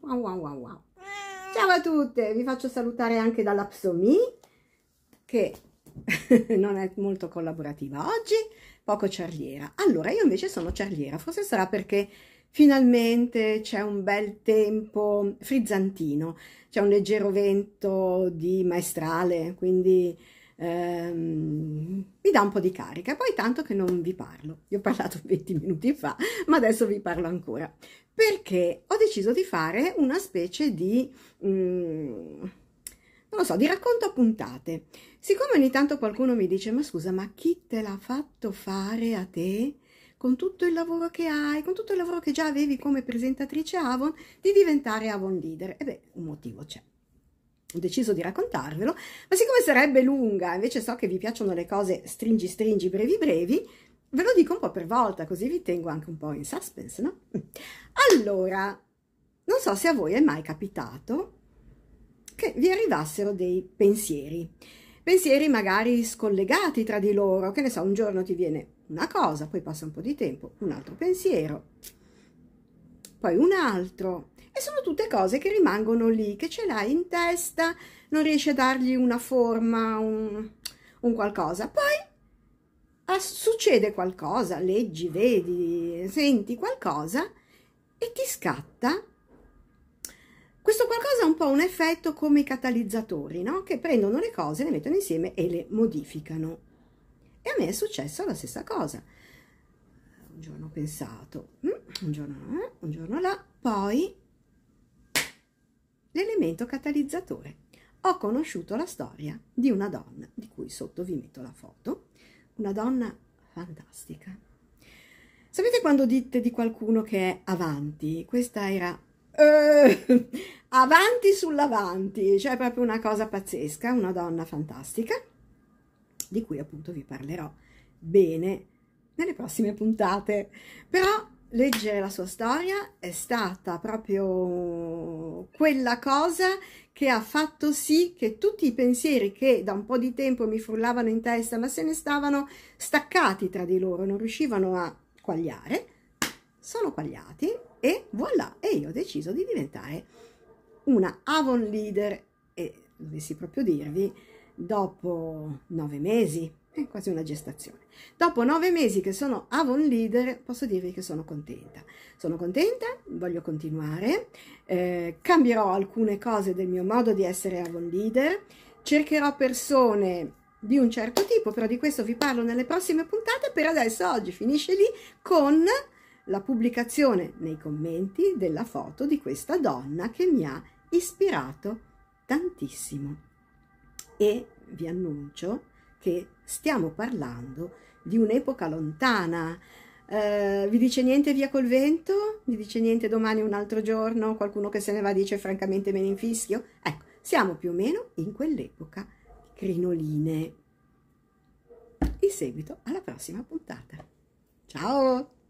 Wow, wow, wow, wow. Ciao a tutte, vi faccio salutare anche dalla Psomi, che non è molto collaborativa oggi, poco ciarliera. Allora, io invece sono ciarliera, forse sarà perché finalmente c'è un bel tempo frizzantino, c'è un leggero vento di maestrale, quindi ehm, mi dà un po' di carica. Poi tanto che non vi parlo, io ho parlato 20 minuti fa, ma adesso vi parlo ancora, perché ho deciso di fare una specie di... Mm, non lo so, di racconto a puntate. Siccome ogni tanto qualcuno mi dice, ma scusa, ma chi te l'ha fatto fare a te? Con tutto il lavoro che hai, con tutto il lavoro che già avevi come presentatrice Avon, di diventare Avon Leader. E beh, un motivo c'è ho deciso di raccontarvelo, ma siccome sarebbe lunga, invece so che vi piacciono le cose stringi stringi, brevi brevi, ve lo dico un po' per volta, così vi tengo anche un po' in suspense, no? Allora, non so se a voi è mai capitato che vi arrivassero dei pensieri, pensieri magari scollegati tra di loro, che ne so, un giorno ti viene una cosa, poi passa un po' di tempo, un altro pensiero, poi un altro. E sono tutte cose che rimangono lì, che ce l'hai in testa, non riesci a dargli una forma, un, un qualcosa. Poi ah, succede qualcosa, leggi, vedi, senti qualcosa e ti scatta. Questo qualcosa ha un po' un effetto come i catalizzatori, no? Che prendono le cose, le mettono insieme e le modificano. E a me è successa la stessa cosa. Un giorno ho pensato, mm, un giorno, un giorno là, poi l'elemento catalizzatore. Ho conosciuto la storia di una donna, di cui sotto vi metto la foto, una donna fantastica. Sapete quando dite di qualcuno che è avanti? Questa era eh, avanti sull'avanti, cioè proprio una cosa pazzesca, una donna fantastica, di cui appunto vi parlerò bene nelle prossime puntate. Però leggere la sua storia è stata proprio quella cosa che ha fatto sì che tutti i pensieri che da un po' di tempo mi frullavano in testa ma se ne stavano staccati tra di loro, non riuscivano a quagliare, sono quagliati e voilà, e io ho deciso di diventare una Avon leader e dovessi proprio dirvi dopo nove mesi è quasi una gestazione. Dopo nove mesi che sono Avon Leader, posso dirvi che sono contenta. Sono contenta, voglio continuare, eh, cambierò alcune cose del mio modo di essere Avon Leader, cercherò persone di un certo tipo, però di questo vi parlo nelle prossime puntate. Per adesso oggi finisce lì con la pubblicazione nei commenti della foto di questa donna che mi ha ispirato tantissimo. E vi annuncio che Stiamo parlando di un'epoca lontana. Eh, vi dice niente via col vento? Vi dice niente domani un altro giorno? Qualcuno che se ne va dice francamente me ne infischio? Ecco, siamo più o meno in quell'epoca. Crinoline. In seguito alla prossima puntata. Ciao!